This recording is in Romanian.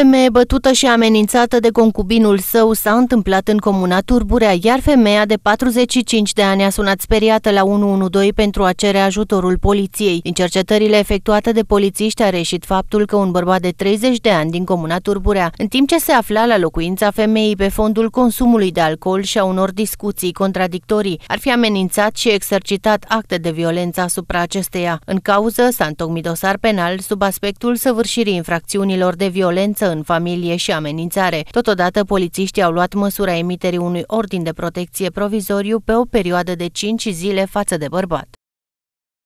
femeie bătută și amenințată de concubinul său s-a întâmplat în comuna Turburea, iar femeia de 45 de ani a sunat speriată la 112 pentru a cere ajutorul poliției. În cercetările efectuate de polițiști a reșit faptul că un bărbat de 30 de ani din comuna Turburea, în timp ce se afla la locuința femeii pe fondul consumului de alcool și a unor discuții contradictorii, ar fi amenințat și exercitat acte de violență asupra acesteia. În cauză s-a întocmit dosar penal sub aspectul săvârșirii infracțiunilor de violență în familie și amenințare. Totodată, polițiștii au luat măsura emiterii unui ordin de protecție provizoriu pe o perioadă de 5 zile față de bărbat.